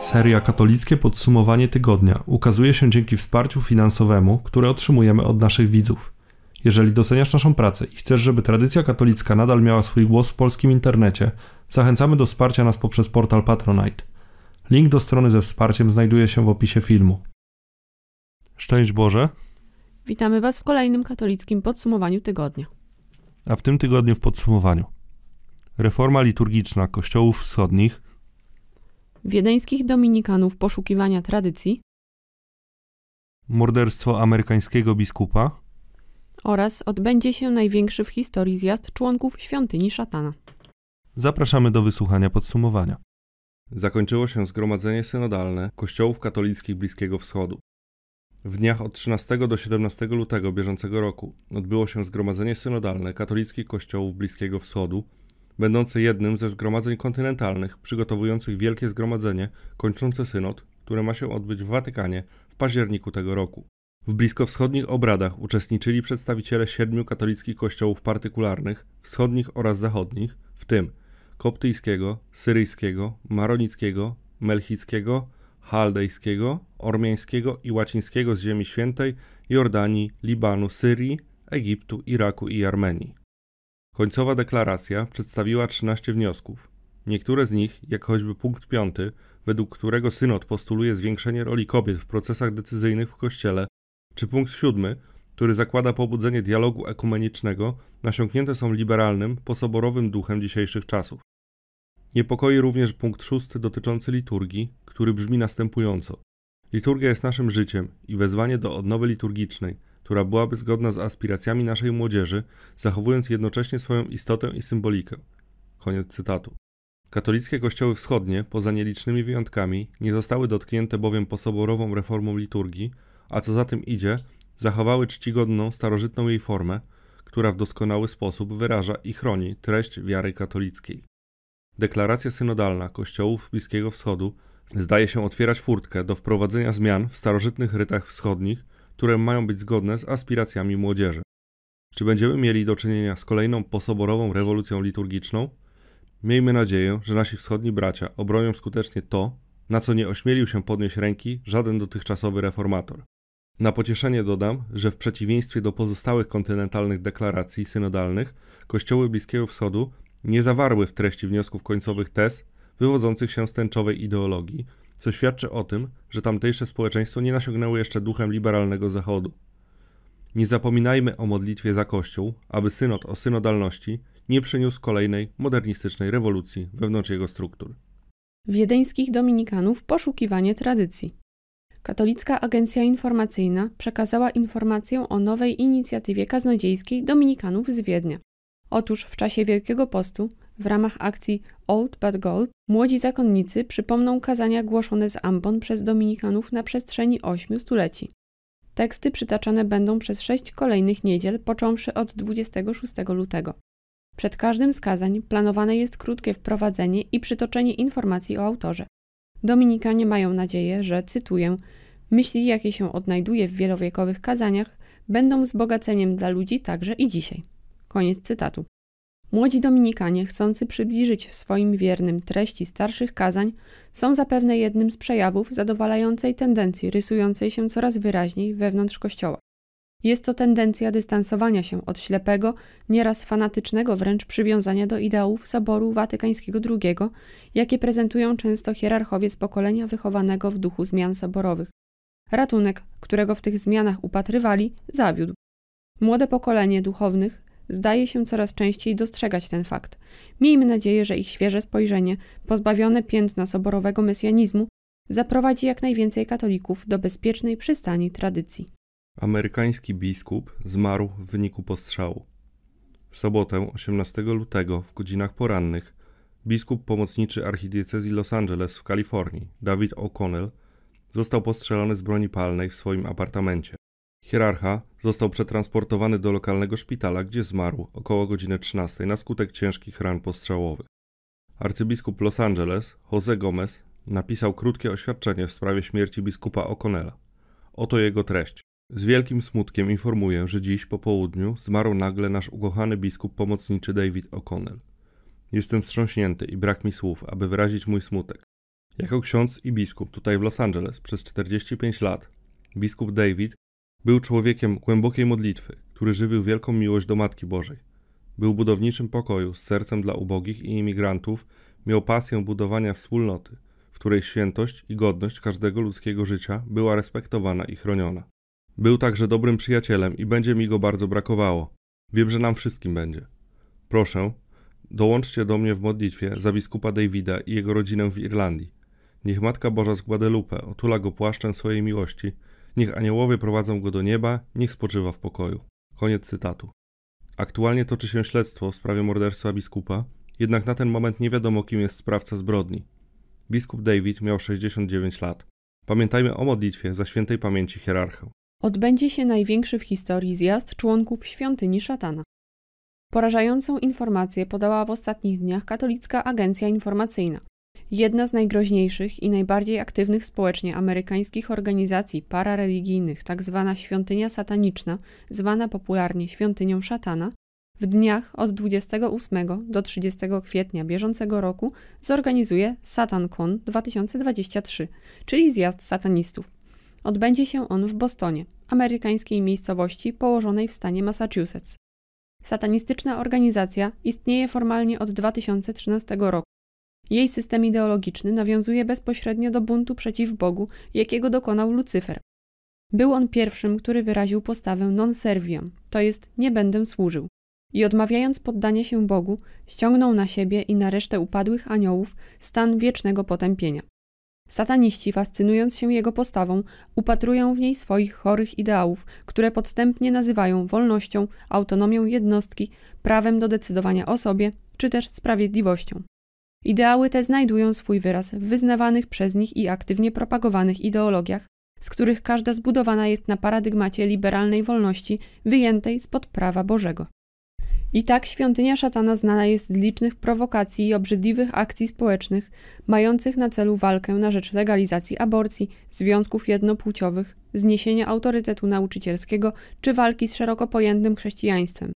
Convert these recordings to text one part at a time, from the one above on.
Seria Katolickie Podsumowanie Tygodnia ukazuje się dzięki wsparciu finansowemu, które otrzymujemy od naszych widzów. Jeżeli doceniasz naszą pracę i chcesz, żeby tradycja katolicka nadal miała swój głos w polskim internecie, zachęcamy do wsparcia nas poprzez portal Patronite. Link do strony ze wsparciem znajduje się w opisie filmu. Szczęść Boże! Witamy Was w kolejnym katolickim podsumowaniu tygodnia. A w tym tygodniu w podsumowaniu. Reforma liturgiczna kościołów wschodnich – wiedeńskich dominikanów poszukiwania tradycji morderstwo amerykańskiego biskupa oraz odbędzie się największy w historii zjazd członków świątyni szatana. Zapraszamy do wysłuchania podsumowania. Zakończyło się zgromadzenie synodalne kościołów katolickich Bliskiego Wschodu. W dniach od 13 do 17 lutego bieżącego roku odbyło się zgromadzenie synodalne katolickich kościołów Bliskiego Wschodu Będące jednym ze zgromadzeń kontynentalnych przygotowujących wielkie zgromadzenie kończące synod, które ma się odbyć w Watykanie w październiku tego roku. W bliskowschodnich obradach uczestniczyli przedstawiciele siedmiu katolickich kościołów partykularnych, wschodnich oraz zachodnich, w tym koptyjskiego, syryjskiego, maronickiego, melchickiego, chaldejskiego, ormiańskiego i łacińskiego z Ziemi Świętej, Jordanii, Libanu, Syrii, Egiptu, Iraku i Armenii. Końcowa deklaracja przedstawiła 13 wniosków. Niektóre z nich, jak choćby punkt 5, według którego synod postuluje zwiększenie roli kobiet w procesach decyzyjnych w Kościele, czy punkt 7, który zakłada pobudzenie dialogu ekumenicznego, nasiąknięte są liberalnym, posoborowym duchem dzisiejszych czasów. Niepokoi również punkt 6 dotyczący liturgii, który brzmi następująco. Liturgia jest naszym życiem i wezwanie do odnowy liturgicznej – która byłaby zgodna z aspiracjami naszej młodzieży, zachowując jednocześnie swoją istotę i symbolikę. Koniec cytatu. Katolickie kościoły wschodnie, poza nielicznymi wyjątkami, nie zostały dotknięte bowiem posoborową reformą liturgii, a co za tym idzie, zachowały czcigodną, starożytną jej formę, która w doskonały sposób wyraża i chroni treść wiary katolickiej. Deklaracja synodalna kościołów Bliskiego Wschodu zdaje się otwierać furtkę do wprowadzenia zmian w starożytnych rytach wschodnich, które mają być zgodne z aspiracjami młodzieży. Czy będziemy mieli do czynienia z kolejną posoborową rewolucją liturgiczną? Miejmy nadzieję, że nasi wschodni bracia obronią skutecznie to, na co nie ośmielił się podnieść ręki żaden dotychczasowy reformator. Na pocieszenie dodam, że w przeciwieństwie do pozostałych kontynentalnych deklaracji synodalnych, kościoły Bliskiego Wschodu nie zawarły w treści wniosków końcowych tez wywodzących się z tęczowej ideologii, co świadczy o tym, że tamtejsze społeczeństwo nie nasiągnęło jeszcze duchem liberalnego Zachodu. Nie zapominajmy o modlitwie za Kościół, aby synod o synodalności nie przyniósł kolejnej modernistycznej rewolucji wewnątrz jego struktur. Wiedeńskich Dominikanów poszukiwanie tradycji. Katolicka Agencja Informacyjna przekazała informację o nowej inicjatywie kaznodziejskiej Dominikanów z Wiednia. Otóż w czasie Wielkiego Postu w ramach akcji Old But Gold młodzi zakonnicy przypomną kazania głoszone z ambon przez dominikanów na przestrzeni ośmiu stuleci. Teksty przytaczane będą przez sześć kolejnych niedziel, począwszy od 26 lutego. Przed każdym z kazań planowane jest krótkie wprowadzenie i przytoczenie informacji o autorze. Dominikanie mają nadzieję, że, cytuję, myśli, jakie się odnajduje w wielowiekowych kazaniach, będą wzbogaceniem dla ludzi także i dzisiaj. Koniec cytatu. Młodzi Dominikanie, chcący przybliżyć swoim wiernym treści starszych kazań, są zapewne jednym z przejawów zadowalającej tendencji rysującej się coraz wyraźniej wewnątrz Kościoła. Jest to tendencja dystansowania się od ślepego, nieraz fanatycznego wręcz przywiązania do ideałów Soboru Watykańskiego II, jakie prezentują często hierarchowie z pokolenia wychowanego w duchu zmian soborowych. Ratunek, którego w tych zmianach upatrywali, zawiódł. Młode pokolenie duchownych zdaje się coraz częściej dostrzegać ten fakt. Miejmy nadzieję, że ich świeże spojrzenie, pozbawione piętna soborowego mesjanizmu, zaprowadzi jak najwięcej katolików do bezpiecznej przystani tradycji. Amerykański biskup zmarł w wyniku postrzału. W sobotę 18 lutego w godzinach porannych biskup pomocniczy archidiecezji Los Angeles w Kalifornii, David O'Connell, został postrzelony z broni palnej w swoim apartamencie. Hierarcha został przetransportowany do lokalnego szpitala, gdzie zmarł około godziny 13 na skutek ciężkich ran postrzałowych. Arcybiskup Los Angeles, Jose Gomez, napisał krótkie oświadczenie w sprawie śmierci biskupa O'Connella. Oto jego treść. Z wielkim smutkiem informuję, że dziś po południu zmarł nagle nasz ukochany biskup pomocniczy David O'Connell. Jestem wstrząśnięty i brak mi słów, aby wyrazić mój smutek. Jako ksiądz i biskup tutaj w Los Angeles przez 45 lat, biskup David był człowiekiem głębokiej modlitwy, który żywił wielką miłość do Matki Bożej. Był budowniczym pokoju z sercem dla ubogich i imigrantów, miał pasję budowania wspólnoty, w której świętość i godność każdego ludzkiego życia była respektowana i chroniona. Był także dobrym przyjacielem i będzie mi go bardzo brakowało. Wiem, że nam wszystkim będzie. Proszę, dołączcie do mnie w modlitwie za biskupa Davida i jego rodzinę w Irlandii. Niech Matka Boża z Guadalupe otula go płaszczem swojej miłości – Niech aniołowie prowadzą go do nieba, niech spoczywa w pokoju. Koniec cytatu. Aktualnie toczy się śledztwo w sprawie morderstwa biskupa, jednak na ten moment nie wiadomo, kim jest sprawca zbrodni. Biskup David miał 69 lat. Pamiętajmy o modlitwie za świętej pamięci hierarchę. Odbędzie się największy w historii zjazd członków świątyni szatana. Porażającą informację podała w ostatnich dniach katolicka agencja informacyjna. Jedna z najgroźniejszych i najbardziej aktywnych społecznie amerykańskich organizacji parareligijnych, tak zwana Świątynia Sataniczna, zwana popularnie Świątynią Szatana, w dniach od 28 do 30 kwietnia bieżącego roku zorganizuje SatanCon 2023, czyli zjazd satanistów. Odbędzie się on w Bostonie, amerykańskiej miejscowości położonej w stanie Massachusetts. Satanistyczna organizacja istnieje formalnie od 2013 roku jej system ideologiczny nawiązuje bezpośrednio do buntu przeciw Bogu, jakiego dokonał Lucyfer. Był on pierwszym, który wyraził postawę non serviam, to jest nie będę służył. I odmawiając poddania się Bogu, ściągnął na siebie i na resztę upadłych aniołów stan wiecznego potępienia. Sataniści, fascynując się jego postawą, upatrują w niej swoich chorych ideałów, które podstępnie nazywają wolnością, autonomią jednostki, prawem do decydowania o sobie czy też sprawiedliwością. Ideały te znajdują swój wyraz w wyznawanych przez nich i aktywnie propagowanych ideologiach, z których każda zbudowana jest na paradygmacie liberalnej wolności wyjętej spod prawa Bożego. I tak świątynia szatana znana jest z licznych prowokacji i obrzydliwych akcji społecznych, mających na celu walkę na rzecz legalizacji aborcji, związków jednopłciowych, zniesienia autorytetu nauczycielskiego czy walki z szeroko pojętym chrześcijaństwem.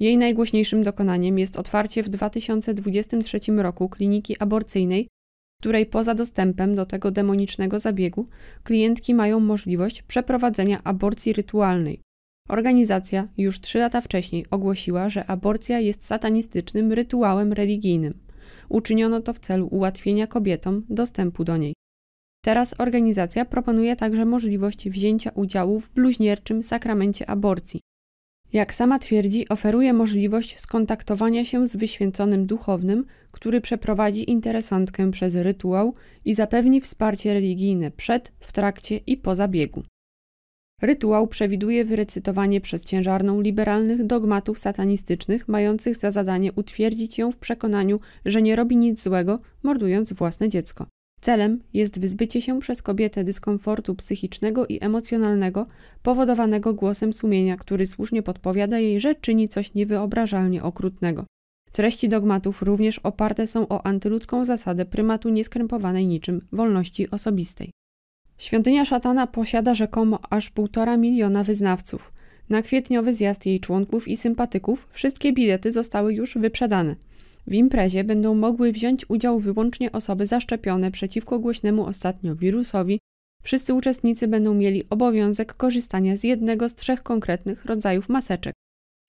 Jej najgłośniejszym dokonaniem jest otwarcie w 2023 roku kliniki aborcyjnej, w której poza dostępem do tego demonicznego zabiegu klientki mają możliwość przeprowadzenia aborcji rytualnej. Organizacja już trzy lata wcześniej ogłosiła, że aborcja jest satanistycznym rytuałem religijnym. Uczyniono to w celu ułatwienia kobietom dostępu do niej. Teraz organizacja proponuje także możliwość wzięcia udziału w bluźnierczym sakramencie aborcji. Jak sama twierdzi, oferuje możliwość skontaktowania się z wyświęconym duchownym, który przeprowadzi interesantkę przez rytuał i zapewni wsparcie religijne przed, w trakcie i po zabiegu. Rytuał przewiduje wyrecytowanie przez ciężarną liberalnych dogmatów satanistycznych, mających za zadanie utwierdzić ją w przekonaniu, że nie robi nic złego, mordując własne dziecko. Celem jest wyzbycie się przez kobietę dyskomfortu psychicznego i emocjonalnego powodowanego głosem sumienia, który słusznie podpowiada jej, że czyni coś niewyobrażalnie okrutnego. Treści dogmatów również oparte są o antyludzką zasadę prymatu nieskrępowanej niczym wolności osobistej. Świątynia szatana posiada rzekomo aż półtora miliona wyznawców. Na kwietniowy zjazd jej członków i sympatyków wszystkie bilety zostały już wyprzedane – w imprezie będą mogły wziąć udział wyłącznie osoby zaszczepione przeciwko głośnemu ostatnio wirusowi. Wszyscy uczestnicy będą mieli obowiązek korzystania z jednego z trzech konkretnych rodzajów maseczek.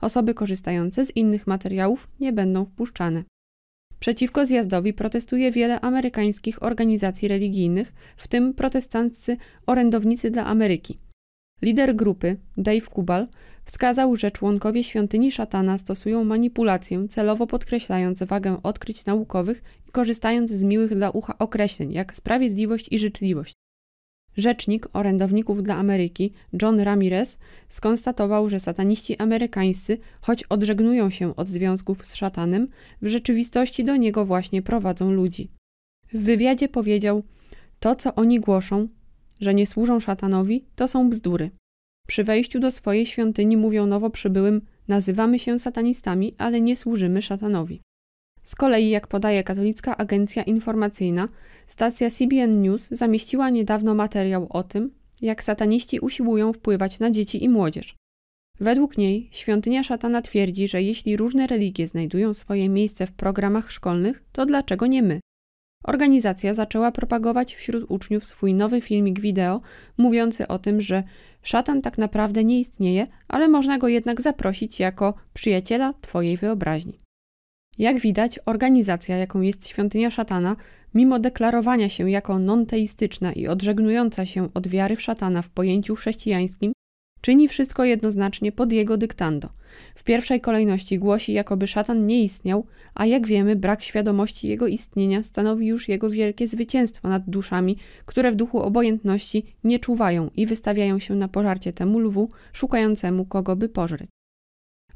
Osoby korzystające z innych materiałów nie będą wpuszczane. Przeciwko zjazdowi protestuje wiele amerykańskich organizacji religijnych, w tym protestanccy orędownicy dla Ameryki. Lider grupy, Dave Kubal, wskazał, że członkowie świątyni szatana stosują manipulację, celowo podkreślając wagę odkryć naukowych i korzystając z miłych dla ucha określeń, jak sprawiedliwość i życzliwość. Rzecznik orędowników dla Ameryki, John Ramirez, skonstatował, że sataniści amerykańscy, choć odżegnują się od związków z szatanem, w rzeczywistości do niego właśnie prowadzą ludzi. W wywiadzie powiedział: To, co oni głoszą, że nie służą szatanowi, to są bzdury. Przy wejściu do swojej świątyni mówią nowo przybyłym: Nazywamy się satanistami, ale nie służymy szatanowi. Z kolei, jak podaje katolicka agencja informacyjna, stacja CBN News zamieściła niedawno materiał o tym, jak sataniści usiłują wpływać na dzieci i młodzież. Według niej świątynia szatana twierdzi, że jeśli różne religie znajdują swoje miejsce w programach szkolnych, to dlaczego nie my? Organizacja zaczęła propagować wśród uczniów swój nowy filmik wideo, mówiący o tym, że szatan tak naprawdę nie istnieje, ale można go jednak zaprosić jako przyjaciela Twojej wyobraźni. Jak widać, organizacja, jaką jest świątynia szatana, mimo deklarowania się jako non-teistyczna i odżegnująca się od wiary w szatana w pojęciu chrześcijańskim, Czyni wszystko jednoznacznie pod jego dyktando. W pierwszej kolejności głosi, jakoby szatan nie istniał, a jak wiemy, brak świadomości jego istnienia stanowi już jego wielkie zwycięstwo nad duszami, które w duchu obojętności nie czuwają i wystawiają się na pożarcie temu lwu, szukającemu kogo by pożreć.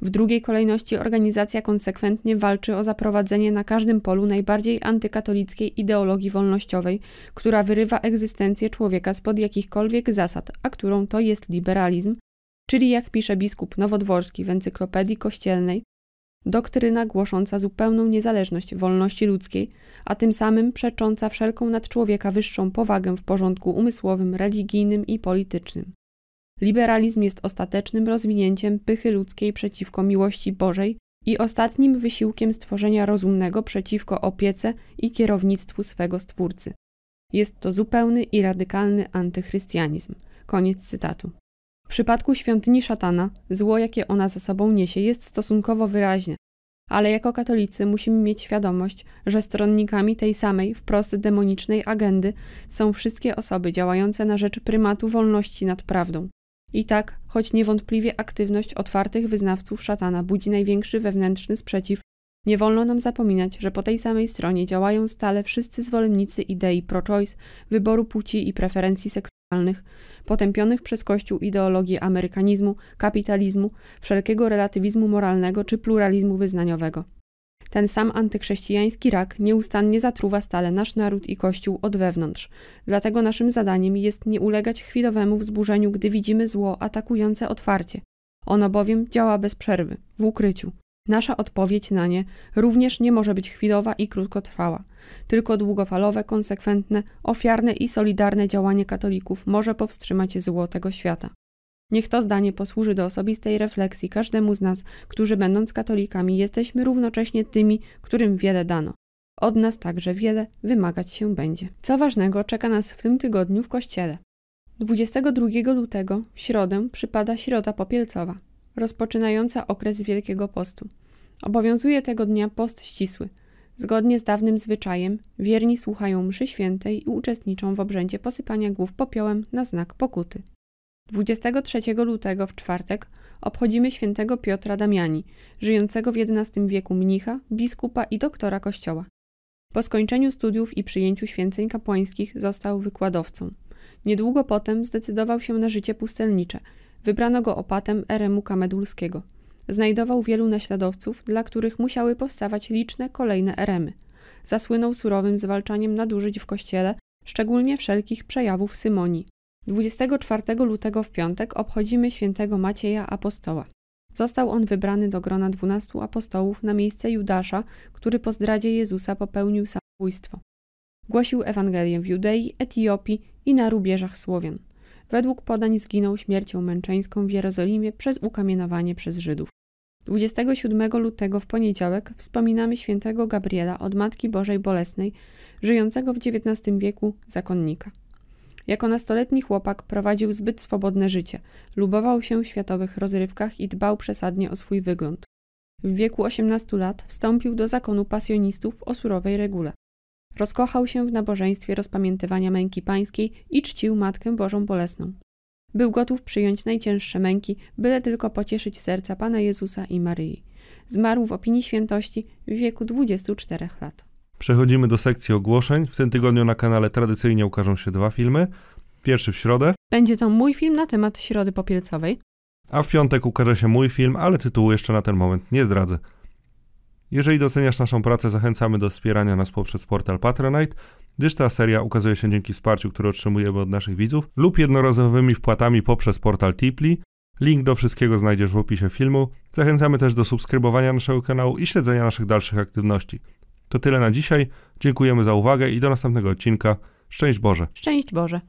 W drugiej kolejności organizacja konsekwentnie walczy o zaprowadzenie na każdym polu najbardziej antykatolickiej ideologii wolnościowej, która wyrywa egzystencję człowieka spod jakichkolwiek zasad, a którą to jest liberalizm, czyli jak pisze biskup Nowodworski w encyklopedii kościelnej, doktryna głosząca zupełną niezależność wolności ludzkiej, a tym samym przecząca wszelką nad człowieka wyższą powagę w porządku umysłowym, religijnym i politycznym. Liberalizm jest ostatecznym rozwinięciem pychy ludzkiej przeciwko miłości Bożej i ostatnim wysiłkiem stworzenia rozumnego przeciwko opiece i kierownictwu swego Stwórcy. Jest to zupełny i radykalny antychrystianizm. Koniec cytatu. W przypadku świątyni szatana, zło, jakie ona za sobą niesie, jest stosunkowo wyraźne, ale jako katolicy musimy mieć świadomość, że stronnikami tej samej, wprost demonicznej agendy są wszystkie osoby działające na rzecz prymatu wolności nad prawdą, i tak, choć niewątpliwie aktywność otwartych wyznawców szatana budzi największy wewnętrzny sprzeciw, nie wolno nam zapominać, że po tej samej stronie działają stale wszyscy zwolennicy idei pro-choice, wyboru płci i preferencji seksualnych, potępionych przez Kościół ideologii amerykanizmu, kapitalizmu, wszelkiego relatywizmu moralnego czy pluralizmu wyznaniowego. Ten sam antychrześcijański rak nieustannie zatruwa stale nasz naród i Kościół od wewnątrz. Dlatego naszym zadaniem jest nie ulegać chwilowemu wzburzeniu, gdy widzimy zło atakujące otwarcie. Ono bowiem działa bez przerwy, w ukryciu. Nasza odpowiedź na nie również nie może być chwilowa i krótkotrwała. Tylko długofalowe, konsekwentne, ofiarne i solidarne działanie katolików może powstrzymać zło tego świata. Niech to zdanie posłuży do osobistej refleksji każdemu z nas, którzy będąc katolikami jesteśmy równocześnie tymi, którym wiele dano. Od nas także wiele wymagać się będzie. Co ważnego czeka nas w tym tygodniu w kościele? 22 lutego, w środę, przypada środa popielcowa, rozpoczynająca okres Wielkiego Postu. Obowiązuje tego dnia post ścisły. Zgodnie z dawnym zwyczajem, wierni słuchają mszy świętej i uczestniczą w obrzędzie posypania głów popiołem na znak pokuty. 23 lutego w czwartek obchodzimy świętego Piotra Damiani, żyjącego w XI wieku mnicha, biskupa i doktora kościoła. Po skończeniu studiów i przyjęciu święceń kapłańskich został wykładowcą. Niedługo potem zdecydował się na życie pustelnicze. Wybrano go opatem Eremu Kamedulskiego. Znajdował wielu naśladowców, dla których musiały powstawać liczne kolejne eremy. Zasłynął surowym zwalczaniem nadużyć w kościele, szczególnie wszelkich przejawów symonii. 24 lutego w piątek obchodzimy świętego Macieja Apostoła. Został on wybrany do grona dwunastu apostołów na miejsce Judasza, który po zdradzie Jezusa popełnił samobójstwo. Głosił Ewangelię w Judei, Etiopii i na rubieżach Słowian. Według podań zginął śmiercią męczeńską w Jerozolimie przez ukamienowanie przez Żydów. 27 lutego w poniedziałek wspominamy świętego Gabriela od Matki Bożej Bolesnej, żyjącego w XIX wieku zakonnika. Jako nastoletni chłopak prowadził zbyt swobodne życie, lubował się w światowych rozrywkach i dbał przesadnie o swój wygląd. W wieku 18 lat wstąpił do zakonu pasjonistów o surowej regule. Rozkochał się w nabożeństwie rozpamiętywania męki pańskiej i czcił Matkę Bożą Bolesną. Był gotów przyjąć najcięższe męki, byle tylko pocieszyć serca Pana Jezusa i Maryi. Zmarł w opinii świętości w wieku 24 lat. Przechodzimy do sekcji ogłoszeń. W tym tygodniu na kanale tradycyjnie ukażą się dwa filmy. Pierwszy w środę. Będzie to mój film na temat Środy Popielcowej. A w piątek ukaże się mój film, ale tytułu jeszcze na ten moment nie zdradzę. Jeżeli doceniasz naszą pracę, zachęcamy do wspierania nas poprzez portal Patronite, gdyż ta seria ukazuje się dzięki wsparciu, które otrzymujemy od naszych widzów, lub jednorazowymi wpłatami poprzez portal Tipli. Link do wszystkiego znajdziesz w opisie filmu. Zachęcamy też do subskrybowania naszego kanału i śledzenia naszych dalszych aktywności. To tyle na dzisiaj. Dziękujemy za uwagę i do następnego odcinka. Szczęść Boże. Szczęść Boże.